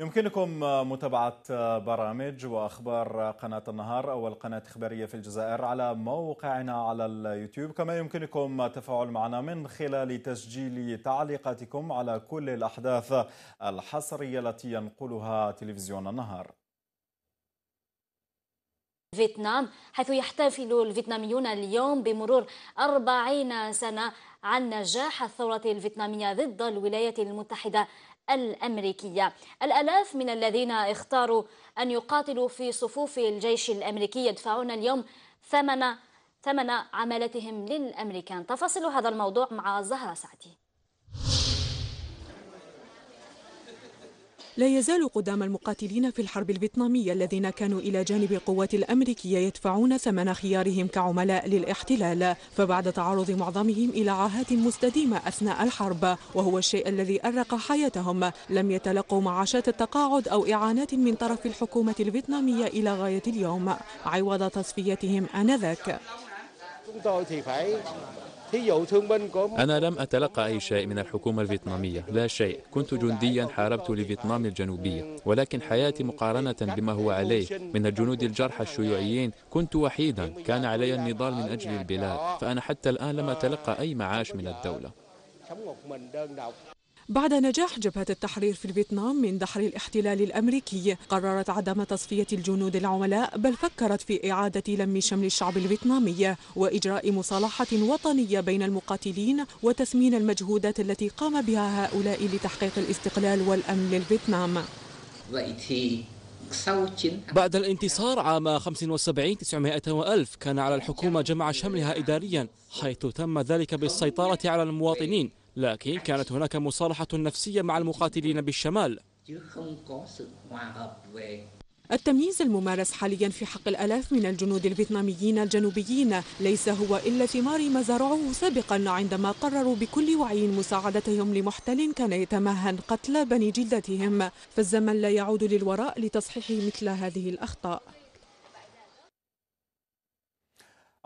يمكنكم متابعة برامج وأخبار قناة النهار أو القناة الإخبارية في الجزائر على موقعنا على اليوتيوب كما يمكنكم التفاعل معنا من خلال تسجيل تعليقاتكم على كل الأحداث الحصرية التي ينقلها تلفزيون النهار فيتنام حيث يحتفل الفيتناميون اليوم بمرور 40 سنة عن نجاح الثورة الفيتنامية ضد الولايات المتحدة الأمريكية الألاف من الذين اختاروا أن يقاتلوا في صفوف الجيش الأمريكي يدفعون اليوم ثمن ثمن عملتهم للأمريكان تفاصيل هذا الموضوع مع زهرة سعدي لا يزال قدام المقاتلين في الحرب الفيتنامية الذين كانوا إلى جانب القوات الأمريكية يدفعون ثمن خيارهم كعملاء للاحتلال فبعد تعرض معظمهم إلى عاهات مستديمة أثناء الحرب وهو الشيء الذي أرق حياتهم لم يتلقوا معاشات التقاعد أو إعانات من طرف الحكومة الفيتنامية إلى غاية اليوم عوض تصفيتهم آنذاك أنا لم أتلقى أي شيء من الحكومة الفيتنامية لا شيء كنت جنديا حاربت لفيتنام الجنوبية ولكن حياتي مقارنة بما هو عليه من الجنود الجرحى الشيوعيين كنت وحيدا كان علي النضال من أجل البلاد فأنا حتى الآن لم أتلقى أي معاش من الدولة بعد نجاح جبهة التحرير في فيتنام من دحر الاحتلال الأمريكي قررت عدم تصفية الجنود العملاء بل فكرت في إعادة لم شمل الشعب الفيتنامي وإجراء مصالحة وطنية بين المقاتلين وتسمين المجهودات التي قام بها هؤلاء لتحقيق الاستقلال والأمن للفيتنام بعد الانتصار عام 75 900 وألف كان على الحكومة جمع شملها إداريا حيث تم ذلك بالسيطرة على المواطنين لكن كانت هناك مصالحة نفسية مع المقاتلين بالشمال التمييز الممارس حاليا في حق الألاف من الجنود الفيتناميين الجنوبيين ليس هو إلا ثمار ما زرعوه سابقا عندما قرروا بكل وعي مساعدتهم لمحتل كان يتمهن قتل بني جلدتهم فالزمن لا يعود للوراء لتصحيح مثل هذه الأخطاء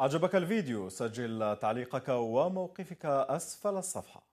أعجبك الفيديو سجل تعليقك وموقفك أسفل الصفحة